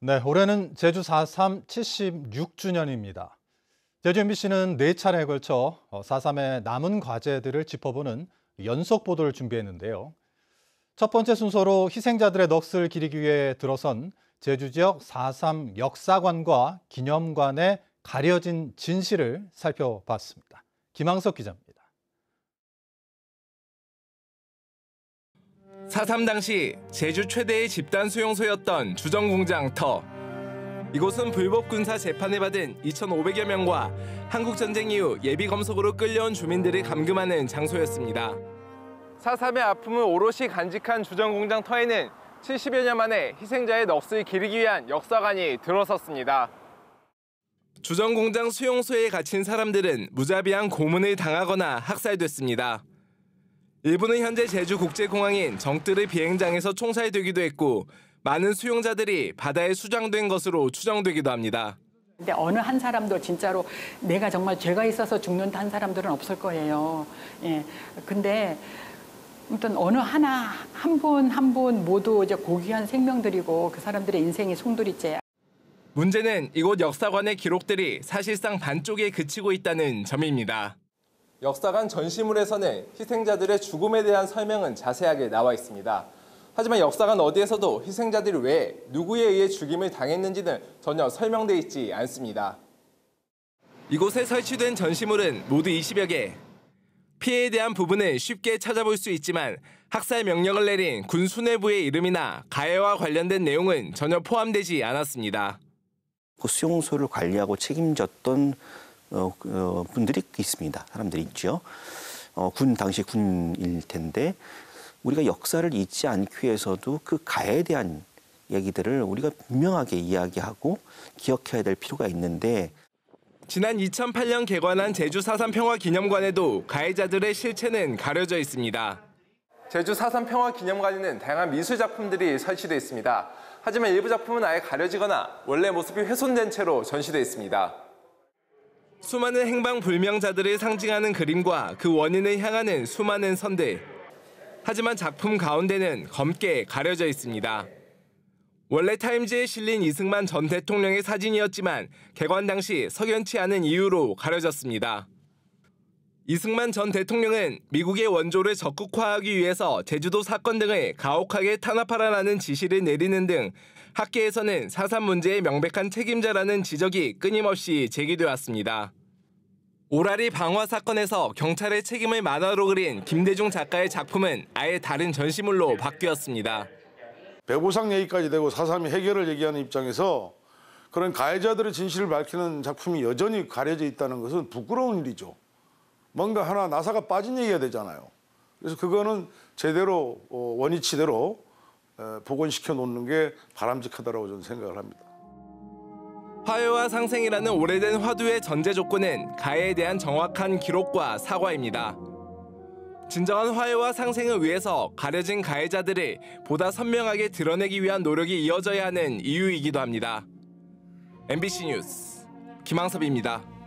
네, 올해는 제주 4.3 76주년입니다. 제주 MBC는 네 차례에 걸쳐 4.3의 어, 남은 과제들을 짚어보는 연속 보도를 준비했는데요. 첫 번째 순서로 희생자들의 넋을 기리기 위해 들어선 제주 지역 4.3 역사관과 기념관의 가려진 진실을 살펴봤습니다. 김항석 기자입니다. 4.3 당시 제주 최대의 집단 수용소였던 주정공장터. 이곳은 불법 군사 재판을 받은 2,500여 명과 한국전쟁 이후 예비검속으로 끌려온 주민들을 감금하는 장소였습니다. 4.3의 아픔을 오롯이 간직한 주정공장터에는 70여 년 만에 희생자의 넋을 기리기 위한 역사관이 들어섰습니다. 주정공장 수용소에 갇힌 사람들은 무자비한 고문을 당하거나 학살됐습니다. 일본은 현재 제주 국제공항인 정뜰의 비행장에서 총살되기도 했고 많은 수용자들이 바다에 수장된 것으로 추정되기도 합니다. 근데 어느 한 사람도 진짜로 내가 정말 죄가 있어서 죽는다 한 사람들은 없을 거예요. 예. 근데 아무튼 어느 하나 한 분 한 분 모두 이제 고귀한 생명들이고 그 사람들의 인생이 송두리째. 문제는 이곳 역사관의 기록들이 사실상 반쪽에 그치고 있다는 점입니다. 역사관 전시물에서는 희생자들의 죽음에 대한 설명은 자세하게 나와 있습니다. 하지만 역사관 어디에서도 희생자들이 왜 누구에 의해 죽임을 당했는지는 전혀 설명되어 있지 않습니다. 이곳에 설치된 전시물은 모두 20여 개. 피해에 대한 부분은 쉽게 찾아볼 수 있지만 학살 명령을 내린 군 수뇌부의 이름이나 가해와 관련된 내용은 전혀 포함되지 않았습니다. 그 수용소를 관리하고 책임졌던 어, 어, 분들이 있습니다. 사람들이 있죠. 어, 군 당시 군일 텐데 우리가 역사를 잊지 않기 위해서도 그 가에 대한 얘기들을 우리가 분명하게 이야기하고 기억해야 될 필요가 있는데 지난 2008년 개관한 제주 4.3 평화기념관에도 가해자들의 실체는 가려져 있습니다. 제주 4.3 평화기념관에는 다양한 미술 작품들이 설치되어 있습니다. 하지만 일부 작품은 아예 가려지거나 원래 모습이 훼손된 채로 전시되어 있습니다. 수많은 행방 불명자들을 상징하는 그림과 그 원인을 향하는 수많은 선들. 하지만 작품 가운데는 검게 가려져 있습니다. 원래 타임즈에 실린 이승만 전 대통령의 사진이었지만 개관 당시 석연치 않은 이유로 가려졌습니다. 이승만 전 대통령은 미국의 원조를 적극화하기 위해서 제주도 사건 등을 가혹하게 탄압하라는 지시를 내리는 등 학계에서는 사산 문제의 명백한 책임자라는 지적이 끊임없이 제기돼 왔습니다. 오라리 방화 사건에서 경찰의 책임을 만화로 그린 김대중 작가의 작품은 아예 다른 전시물로 바뀌었습니다. 배보상 얘기까지 되고 사삼이 해결을 얘기하는 입장에서 그런 가해자들의 진실을 밝히는 작품이 여전히 가려져 있다는 것은 부끄러운 일이죠. 뭔가 하나 나사가 빠진 얘기가 되잖아요. 그래서 그거는 제대로 어, 원위치대로 복원시켜 놓는 게 바람직하다고 저는 생각을 합니다. 화훼와 상생이라는 오래된 화두의 전제 조건은 가해에 대한 정확한 기록과 사과입니다. 진정한 화해와 상생을 위해서 가려진 가해자들을 보다 선명하게 드러내기 위한 노력이 이어져야 하는 이유이기도 합니다. MBC 뉴스 김항섭입니다.